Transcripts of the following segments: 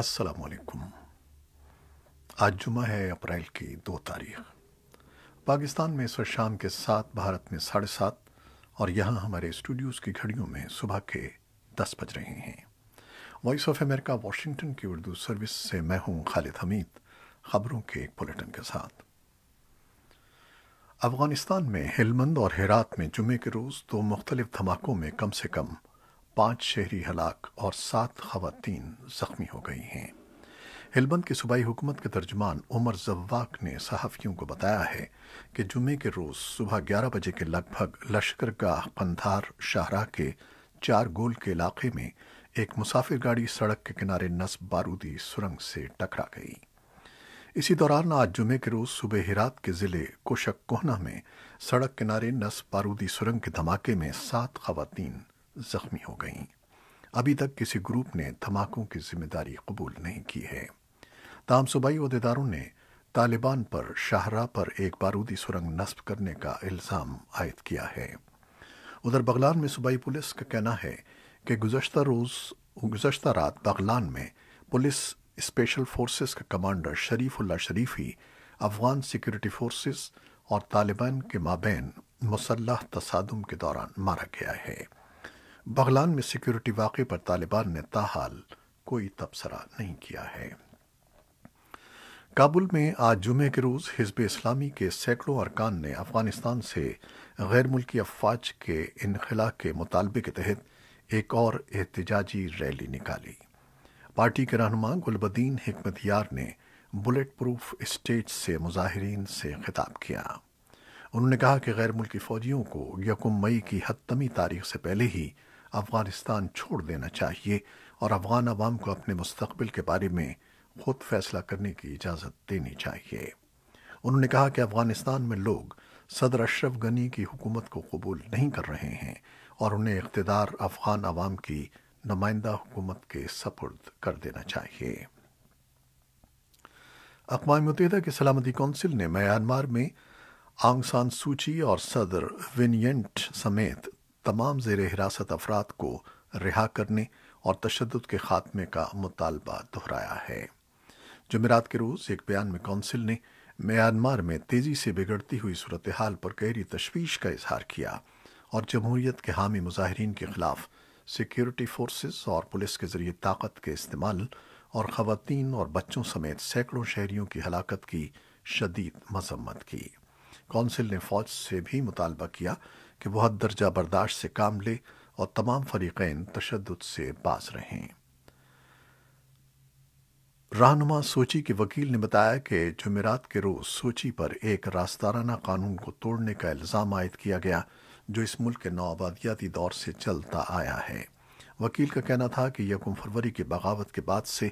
السلام علیکم آج جمعہ ہے اپریل کی دو تاریخ پاکستان میں سر شام کے ساتھ بھارت میں ساڑھے سات اور یہاں ہمارے اسٹوڈیوز کی گھڑیوں میں صبح کے دس بج رہے ہیں وائس آف امریکہ واشنگٹن کی اردو سروس سے میں ہوں خالد حمید خبروں کے ایک بلٹن کے ساتھ افغانستان میں ہلمند اور ہیرات میں جمعے کے روز دو مختلف دھماکوں میں کم سے کم پانچ شہری ہلاک اور سات خواتین زخمی ہو گئی ہیں ہلبند کے صوبائی حکومت کے ترجمان عمر زواق نے صحافیوں کو بتایا ہے کہ جمعے کے روز صبح گیارہ بجے کے لگ بھگ لشکر گاہ قندھار شاہراہ کے چار گول کے علاقے میں ایک مسافر گاڑی سڑک کے کنارے نصب بارودی سرنگ سے ٹکرا گئی اسی دوران آج جمعے کے روز صبح ہرات کے ضلع کوشک کوہنا میں سڑک کنارے نصب بارودی سرنگ کے دھماکے میں سات خواتین زخمی ہو گئیں ابھی تک کسی گروپ نے دھماکوں کی ذمہ داری قبول نہیں کی ہے تاہم صوبائی عہدیداروں نے طالبان پر شاہراہ پر ایک بارودی سرنگ نصب کرنے کا الزام عائد کیا ہے ادھر بغلان میں صوبائی پولیس کا کہنا ہے کہ گزشتہ روز گزشتہ رات بغلان میں پولیس اسپیشل فورسز کا commander Sharifullah Sharifi Afghan security forces اور طالبان کے مابین مسلح تصادم کے دوران مارا گیا ہے بغلان میں سیکیورٹی واقعے پر طالبان نے تاحال کوئی تبصرہ نہیں کیا ہے کابل میں آج جمعے کے روز حزب اسلامی کے سینکڑوں ارکان نے افغانستان سے غیر ملکی افواج کے انخلا کے مطالبے کے تحت ایک اور احتجاجی ریلی نکالی پارٹی کے رہنما گلبدین حکمت یار نے بلٹ پروف اسٹیج سے مظاہرین سے خطاب کیا انہوں نے کہا کہ غیر ملکی فوجیوں کو یکم مئی کی حتمی تاریخ سے پہلے ہی افغانستان چھوڑ دینا چاہیے اور افغان عوام کو اپنے مستقبل کے بارے میں خود فیصلہ کرنے کی اجازت دینی چاہیے انہوں نے کہا کہ افغانستان میں لوگ صدر اشرف غنی کی حکومت کو قبول نہیں کر رہے ہیں اور انہیں اقتدار افغان عوام کی نمائندہ حکومت کے سپرد کر دینا چاہیے اقوام متحدہ کی سلامتی کونسل نے میانمار میں آنگ سان سوچی اور صدر وینینٹ سمیت تمام زیر حراست افراد کو رہا کرنے اور تشدد کے خاتمے کا مطالبہ دہرایا ہے جمعرات کے روز ایک بیان میں کونسل نے میانمار میں تیزی سے بگڑتی ہوئی صورتحال پر گہری تشویش کا اظہار کیا اور جمہوریت کے حامی مظاہرین کے خلاف سیکیورٹی فورسز اور پولیس کے ذریعے طاقت کے استعمال اور خواتین اور بچوں سمیت سینکڑوں شہریوں کی ہلاکت کی شدید مذمت کی کونسل نے فوج سے بھی مطالبہ کیا کہ وہ حد درجہ برداشت سے کام لے اور تمام فریقین تشدد سے باز رہیں رہنما سوچی کے وکیل نے بتایا کہ جمعرات کے روز سوچی پر ایک راستارانہ قانون کو توڑنے کا الزام عائد کیا گیا جو اس ملک کے نوآبادیاتی دور سے چلتا آیا ہے وکیل کا کہنا تھا کہ یکم فروری کی بغاوت کے بعد سے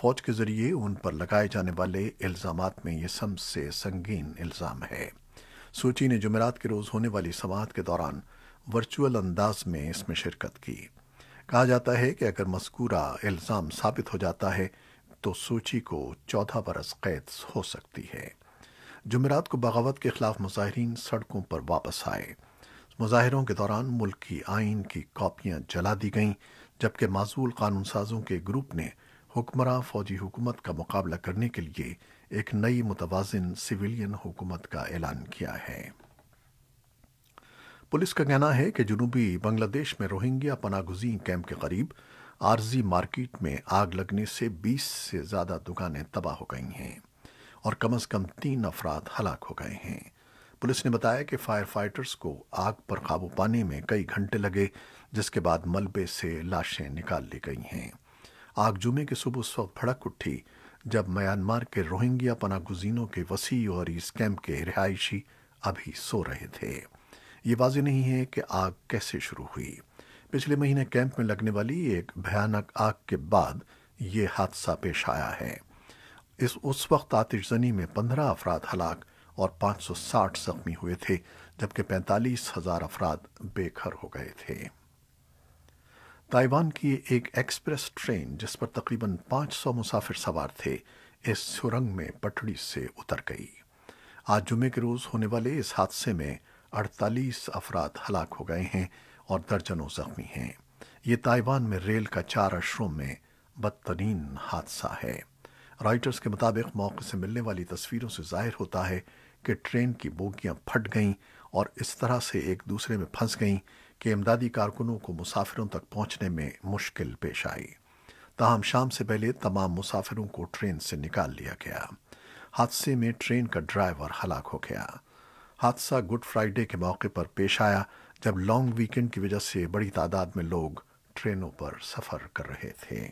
فوج کے ذریعے ان پر لگائے جانے والے الزامات میں یہ سم سے سنگین الزام ہے سوچی نے جمعرات کے روز ہونے والی سماعت کے دوران ورچول انداز میں اس میں شرکت کی کہا جاتا ہے کہ اگر مذکورہ الزام ثابت ہو جاتا ہے تو سوچی کو چودہ برس قید ہو سکتی ہے جمعرات کو بغاوت کے خلاف مظاہرین سڑکوں پر واپس آئے مظاہروں کے دوران ملک کی آئین کی کاپیاں جلا دی گئیں جبکہ معزول قانون سازوں کے گروپ نے حکمراں فوجی حکومت کا مقابلہ کرنے کے لیے ایک نئی متوازن سویلین حکومت کا اعلان کیا ہے پولیس کا کہنا ہے کہ جنوبی بنگلہ دیش میں روہنگیا پناہ گزین کیمپ کے قریب عارضی مارکیٹ میں آگ لگنے سے بیس سے زیادہ دکانیں تباہ ہو گئی ہیں اور کم از کم تین افراد ہلاک ہو گئے ہیں پولیس نے بتایا کہ فائر فائٹرز کو آگ پر قابو پانے میں کئی گھنٹے لگے جس کے بعد ملبے سے لاشیں نکال لی گئی ہیں آگ جمعے کے صبح اس وقت بھڑک اٹھی جب میانمار کے روہنگیا پناہ گزینوں کے وسیع اور اس کیمپ کے رہائشی ابھی سو رہے تھے یہ واضح نہیں ہے کہ آگ کیسے شروع ہوئی پچھلے مہینے کیمپ میں لگنے والی ایک بھیانک آگ کے بعد یہ حادثہ پیش آیا ہے اس اس وقت آتش زنی میں پندرہ افراد ہلاک اور پانچ سو ساٹھ زخمی ہوئے تھے جبکہ پینتالیس ہزار افراد بے گھر ہو گئے تھے تائیوان کی ایک ایکسپریس ٹرین جس پر تقریباً پانچ سو مسافر سوار تھے اس سرنگ میں پٹڑی سے اتر گئی آج جمعے کے روز ہونے والے اس حادثے میں اڑتالیس افراد ہلاک ہو گئے ہیں اور درجنوں زخمی ہیں یہ تائیوان میں ریل کا چار اشروں میں بدترین حادثہ ہے رائٹرز کے مطابق موقع سے ملنے والی تصویروں سے ظاہر ہوتا ہے کہ ٹرین کی بوگیاں پھٹ گئیں اور اس طرح سے ایک دوسرے میں پھنس گئیں کہ امدادی کارکنوں کو مسافروں تک پہنچنے میں مشکل پیش آئی تاہم شام سے پہلے تمام مسافروں کو ٹرین سے نکال لیا گیا حادثے میں ٹرین کا ڈرائیور ہلاک ہو گیا حادثہ گڈ فرائیڈے کے موقع پر پیش آیا جب لانگ ویکنڈ کی وجہ سے بڑی تعداد میں لوگ ٹرینوں پر سفر کر رہے تھے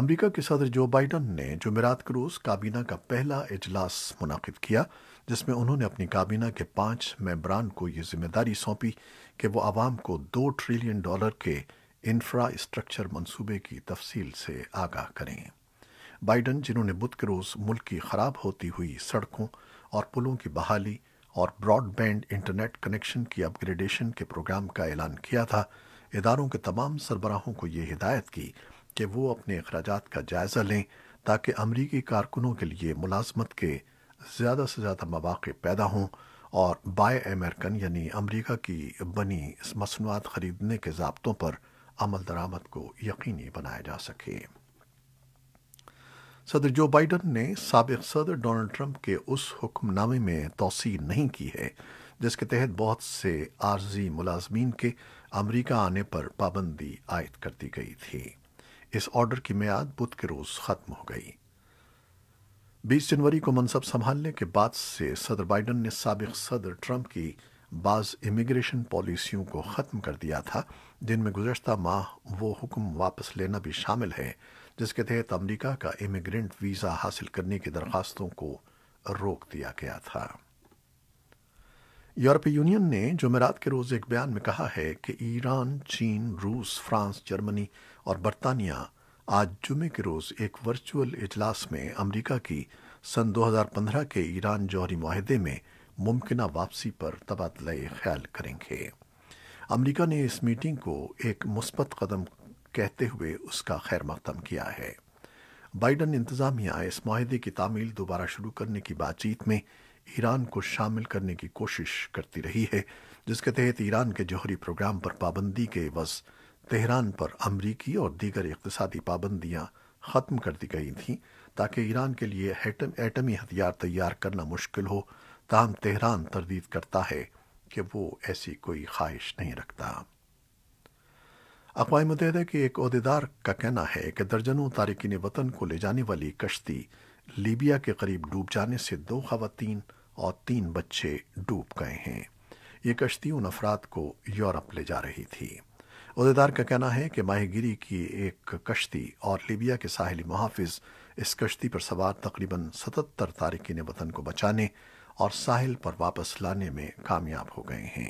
امریکہ کے صدر جو بائیڈن نے جمعرات کے روز کابینہ کا پہلا اجلاس منعقد کیا جس میں انہوں نے اپنی کابینہ کے پانچ ممبران کو یہ ذمہ داری سونپی کہ وہ عوام کو دو ٹریلین ڈالر کے انفراسٹرکچر منصوبے کی تفصیل سے آگاہ کریں بائیڈن جنہوں نے بدھ کے روز ملک کی خراب ہوتی ہوئی سڑکوں اور پلوں کی بحالی اور براڈ بینڈ انٹرنیٹ کنیکشن کی اپ گریڈیشن کے پروگرام کا اعلان کیا تھا اداروں کے تمام سربراہوں کو یہ ہدایت کی کہ وہ اپنے اخراجات کا جائزہ لیں تاکہ امریکی کارکنوں کے لیے ملازمت کے زیادہ سے زیادہ مواقع پیدا ہوں اور بائی امریکن یعنی امریکہ کی بنی مصنوعات خریدنے کے ضابطوں پر عمل درآمد کو یقینی بنایا جا سکے صدر جو بائیڈن نے سابق صدر ڈونلڈ ٹرمپ کے اس حکم نامے میں توسیع نہیں کی ہے جس کے تحت بہت سے عارضی ملازمین کے امریکہ آنے پر پابندی عائد کر دی گئی تھی اس آرڈر کی میعاد بدھ کے روز ختم ہو گئی بیس جنوری کو منصب سنبھالنے کے بعد سے صدر بائیڈن نے سابق صدر ٹرمپ کی بعض امیگریشن پالیسیوں کو ختم کر دیا تھا جن میں گزشتہ ماہ وہ حکم واپس لینا بھی شامل ہے جس کے تحت امریکہ کا امیگرینٹ ویزا حاصل کرنے کی درخواستوں کو روک دیا گیا تھا یورپی یونین نے جمعرات کے روز ایک بیان میں کہا ہے کہ ایران چین روس فرانس جرمنی اور برطانیہ آج جمعے کے روز ایک ورچوئل اجلاس میں امریکہ کی سن دو ہزار پندرہ کے ایران جوہری معاہدے میں ممکنہ واپسی پر تبادلہ خیال کریں گے امریکہ نے اس میٹنگ کو ایک مثبت قدم کہتے ہوئے اس کا خیر مقدم کیا ہے بائیڈن انتظامیہ اس معاہدے کی تعمیل دوبارہ شروع کرنے کی بات چیت میں ایران کو شامل کرنے کی کوشش کرتی رہی ہے جس کے تحت ایران کے جوہری پروگرام پر پابندی کے وز تہران پر امریکی اور دیگر اقتصادی پابندیاں ختم کر دی گئی تھیں تاکہ ایران کے لیے ایٹمی ہتھیار تیار کرنا مشکل ہو تاہم تہران تردید کرتا ہے کہ وہ ایسی کوئی خواہش نہیں رکھتا اقوام متحدہ کے ایک عہدیدار کا کہنا ہے کہ درجنوں تارکین وطن کو لے جانے والی کشتی لیبیا کے قریب ڈوب جانے سے دو خواتین اور تین بچے ڈوب گئے ہیں یہ کشتی ان افراد کو یورپ لے جا رہی تھی عہدیدار کا کہنا ہے کہ ماہی گیری کی ایک کشتی اور لیبیا کے ساحلی محافظ اس کشتی پر سوار تقریباً ستتر تارکین وطن کو بچانے اور ساحل پر واپس لانے میں کامیاب ہو گئے ہیں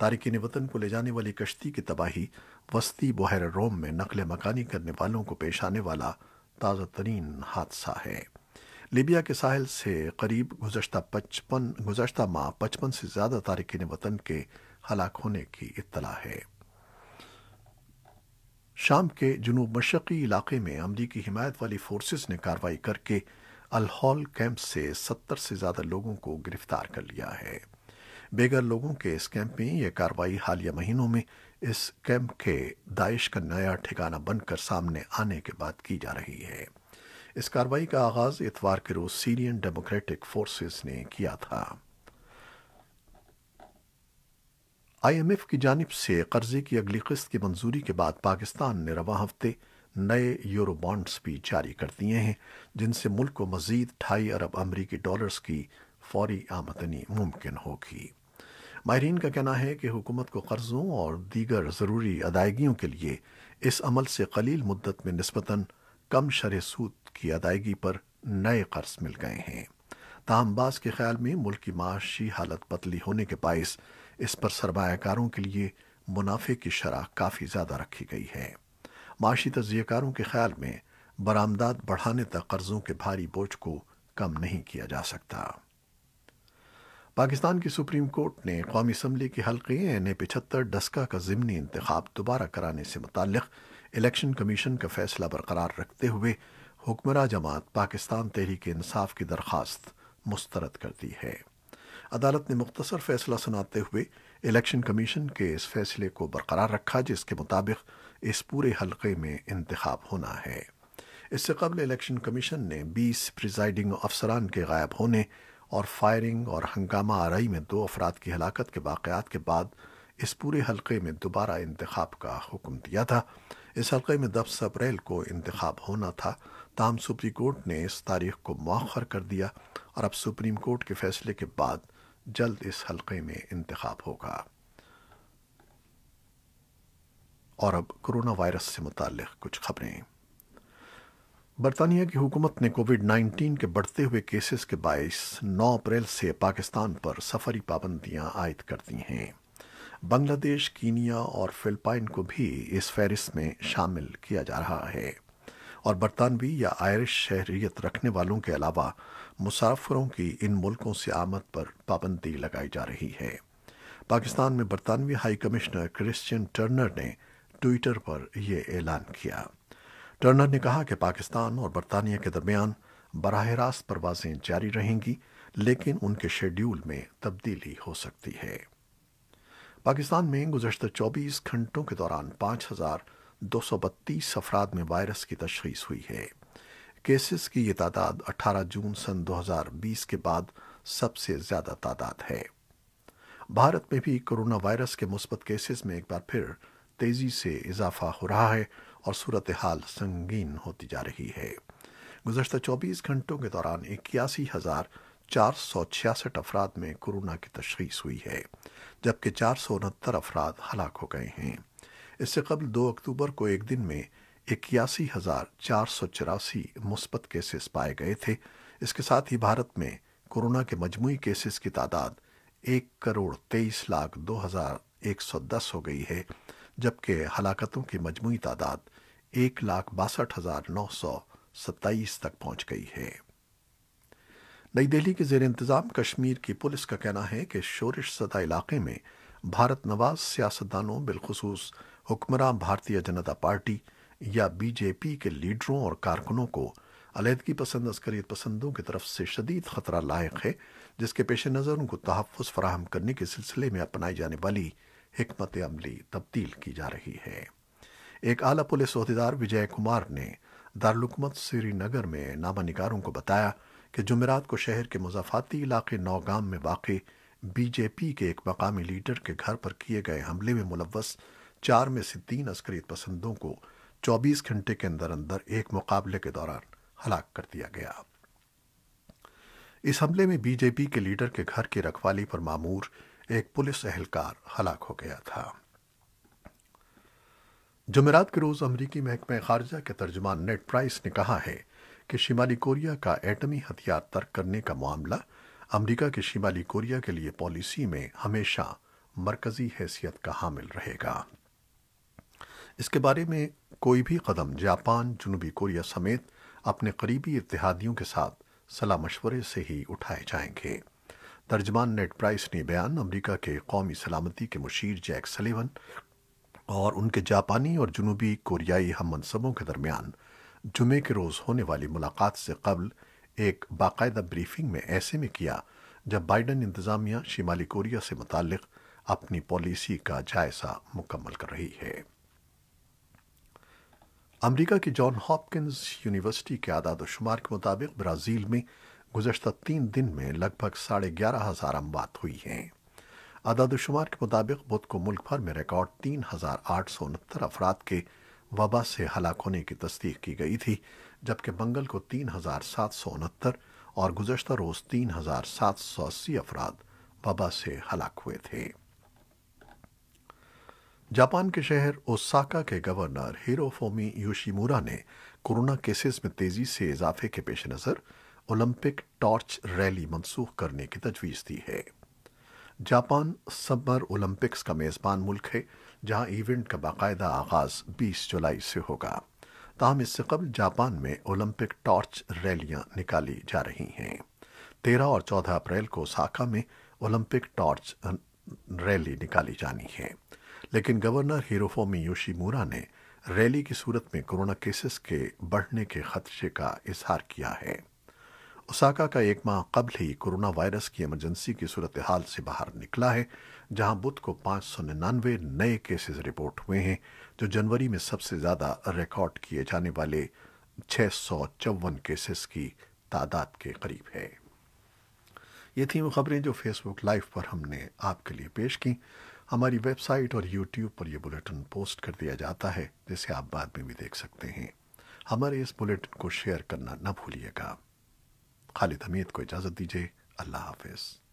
تارکین وطن کو لے جانے والی کشتی کی تباہی وسطی بحیر روم میں نقل مکانی کرنے والوں کو پیش آنے والا تازہ ترین حادثہ ہے لیبیا کے ساحل سے قریب گزشتہ پچپن گزشتہ ماہ پچپن سے زیادہ تارکین وطن کے ہلاک ہونے کی اطلاع ہے شام کے جنوب مشقی علاقے میں امریکی حمایت والی فورسز نے کاروائی کر کے الہول کیمپ سے ستر سے زیادہ لوگوں کو گرفتار کر لیا ہے بیگر لوگوں کے اس کیمپ میں یہ کاروائی حالیہ مہینوں میں اس کیمپ کے داعش کا نیا ٹھکانہ بن کر سامنے آنے کے بعد کی جا رہی ہے اس کاروائی کا آغاز اتوار کے روز سیرین ڈیموکریٹک فورسز نے کیا تھا آئی ایم ایف کی جانب سے قرضے کی اگلی قسط کی منظوری کے بعد پاکستان نے رواں ہفتے نئے یورو بانڈز بھی جاری کر دیے ہیں جن سے ملک کو مزید ڈھائی ارب امریکی ڈالرز کی فوری آمدنی ممکن ہوگی ماہرین کا کہنا ہے کہ حکومت کو قرضوں اور دیگر ضروری ادائیگیوں کے لیے اس عمل سے قلیل مدت میں نسبتاً کم شرح سود کی ادائیگی پر نئے قرض مل گئے ہیں تاہم بعض کے خیال میں ملک کی معاشی حالت پتلی ہونے کے باعث اس پر سرمایہ کاروں کے لیے منافع کی شرح کافی زیادہ رکھی گئی ہے معاشی تجزیہ کاروں کے خیال میں برآمدات بڑھانے تک قرضوں کے بھاری بوجھ کو کم نہیں کیا جا سکتا پاکستان کی سپریم کورٹ نے قومی اسمبلی کے حلقے این اے پچہتر ڈسکا کا ضمنی انتخاب دوبارہ کرانے سے متعلق الیکشن کمیشن کا فیصلہ برقرار رکھتے ہوئے حکمراں جماعت پاکستان تحریک انصاف کی درخواست مسترد کر دی ہے عدالت نے مختصر فیصلہ سناتے ہوئے الیکشن کمیشن کے اس فیصلے کو برقرار رکھا جس کے مطابق اس پورے حلقے میں انتخاب ہونا ہے اس سے قبل الیکشن کمیشن نے بیس پریزائڈنگ افسران کے غائب ہونے اور فائرنگ اور ہنگامہ آرائی میں دو افراد کی ہلاکت کے واقعات کے بعد اس پورے حلقے میں دوبارہ انتخاب کا حکم دیا تھا اس حلقے میں دس اپریل کو انتخاب ہونا تھا تاہم سپریم کورٹ نے اس تاریخ کو مؤخر کر دیا اور اب سپریم کورٹ کے فیصلے کے بعد جلد اس حلقے میں انتخاب ہوگا اور اب کرونا وائرس سے متعلق کچھ خبریں برطانیہ کی حکومت نے کووڈ نائنٹین کے بڑھتے ہوئے کیسز کے باعث نو اپریل سے پاکستان پر سفری پابندیاں عائد کر دی ہیں بنگلہ دیش کینیا اور فلپائن کو بھی اس فہرست میں شامل کیا جا رہا ہے اور برطانوی یا آئرش شہریت رکھنے والوں کے علاوہ مسافروں کی ان ملکوں سے آمد پر پابندی لگائی جا رہی ہے پاکستان میں برطانوی ہائی کمشنر کرسچین ٹرنر نے ٹویٹر پر یہ اعلان کیا ٹرنر نے کہا کہ پاکستان اور برطانیہ کے درمیان براہ راست پروازیں جاری رہیں گی لیکن ان کے شیڈیول میں تبدیلی ہو سکتی ہے پاکستان میں گزشتہ چوبیس گھنٹوں کے دوران پانچ ہزار دو سو بتیس افراد میں وائرس کی تشخیص ہوئی ہے کیسز کی یہ تعداد اٹھارہ جون سن دو ہزار بیس کے بعد سب سے زیادہ تعداد ہے بھارت میں بھی کرونا وائرس کے مثبت کیسز میں ایک بار پھر تیزی سے اضافہ ہو رہا ہے اور صورتحال سنگین ہوتی جا رہی ہے گزشتہ چوبیس گھنٹوں کے دوران اکیاسی ہزار چار سو چھیاسٹھ افراد میں کرونا کی تشخیص ہوئی ہے جبکہ چار سو انہتر افراد ہلاک ہو گئے ہیں اس سے قبل دو اکتوبر کو ایک دن میں اکیاسی ہزار چار سو چوراسی مثبت کیسز پائے گئے تھے اس کے ساتھ ہی بھارت میں کورونا کے مجموعی کیسز کی تعداد ایک کروڑ تیئیس لاکھ دو ہزار ایک سو دس ہو گئی ہے جبکہ ہلاکتوں کی مجموعی تعداد ایک لاکھ باسٹھ ہزار نو سو ستائیس تک پہنچ گئی ہے نئی دہلی کے زیر انتظام کشمیر کی پولیس کا کہنا ہے کہ شورش سطح علاقے میں بھارت نواز سیاستدانوں بالخصوص حکمراں بھارتیہ جنتا پارٹی یا بی جے پی کے لیڈروں اور کارکنوں کو علیحدگی پسند عسکریت پسندوں کی طرف سے شدید خطرہ لائق ہے جس کے پیش نظر ان کو تحفظ فراہم کرنے کے سلسلے میں اپنائی جانے والی حکمت عملی تبدیل کی جا رہی ہے ایک اعلی پولیس عہدیدار وجے کمار نے دارالحکومت سری نگر میں نامہ نگاروں کو بتایا کہ جمعرات کو شہر کے مضافاتی علاقے نوگام میں واقع بی جے پی کے ایک مقامی لیڈر کے گھر پر کیے گئے حملے میں ملوث چار میں سے تین عسکریت پسندوں کو چوبیس گھنٹے کے اندر اندر ایک مقابلے کے دوران ہلاک کر دیا گیا اس حملے میں بی جے پی کے لیڈر کے گھر کی رکھوالی پر معمور ایک پولیس اہلکار ہلاک ہو گیا تھا جمعرات کے روز امریکی محکمہ خارجہ کے ترجمان نیٹ پرائس نے کہا ہے کہ شمالی کوریا کا ایٹمی ہتھیار ترک کرنے کا معاملہ امریکہ کے شمالی کوریا کے لیے پالیسی میں ہمیشہ مرکزی حیثیت کا حامل رہے گا اس کے بارے میں کوئی بھی قدم جاپان جنوبی کوریا سمیت اپنے قریبی اتحادیوں کے ساتھ صلاح مشورے سے ہی اٹھائے جائیں گے ترجمان نیٹ پرائس نے بیان امریکہ کے قومی سلامتی کے مشیر جیک سلیون اور ان کے جاپانی اور جنوبی کوریائی ہم منصبوں کے درمیان جمعے کے روز ہونے والی ملاقات سے قبل ایک باقاعدہ بریفنگ میں ایسے میں کیا جب بائیڈن انتظامیہ شمالی کوریا سے متعلق اپنی پالیسی کا جائزہ مکمل کر رہی ہے امریکہ کی جان ہاپکنز یونیورسٹی کے اعداد و شمار کے مطابق برازیل میں گزشتہ تین دن میں لگ بھگ ساڑھے گیارہ ہزار اموات ہوئی ہیں اعداد و شمار کے مطابق بدھ کو ملک بھر میں ریکارڈ تین ہزار آٹھ سو انہتر افراد کے وبا سے ہلاک ہونے کی تصدیق کی گئی تھی جبکہ منگل کو تین ہزار سات سو انہتر اور گزشتہ روز تین ہزار سات سو اسی افراد وبا سے ہلاک ہوئے تھے جاپان کے شہر اوساکا کے گورنر ہیرو فومی یوشیمورا نے کورونا کیسز میں تیزی سے اضافے کے پیش نظر اولمپک ٹارچ ریلی منسوخ کرنے کی تجویز دی ہے جاپان سبر اولمپکس کا میزبان ملک ہے جہاں ایونٹ کا باقاعدہ آغاز بیس جولائی سے ہوگا تاہم اس سے قبل جاپان میں اولمپک ٹارچ ریلیاں نکالی جا رہی ہیں تیرہ اور چودہ اپریل کو اوساکا میں اولمپک ٹارچ ریلی نکالی جانی ہے لیکن گورنر ہیروفومی یوشی مورا نے ریلی کی صورت میں کرونا کیسز کے بڑھنے کے خدشے کا اظہار کیا ہے اساکا کا ایک ماہ قبل ہی کرونا وائرس کی ایمرجنسی کی صورتحال سے باہر نکلا ہے جہاں بدھ کو پانچ سو ننانوے نئے کیسز رپورٹ ہوئے ہیں جو جنوری میں سب سے زیادہ ریکارڈ کیے جانے والے چھ سو چون کیسز کی تعداد کے قریب ہے یہ تھیں وہ خبریں جو فیس بک لائیو پر ہم نے آپ کے لیے پیش کی ہماری ویب سائٹ اور یوٹیوب پر یہ بلیٹن پوسٹ کر دیا جاتا ہے جسے آپ بعد میں بھی دیکھ سکتے ہیں ہمارے اس بلیٹن کو شیئر کرنا نہ بھولیے گا خالد حمید کو اجازت دیجیے اللہ حافظ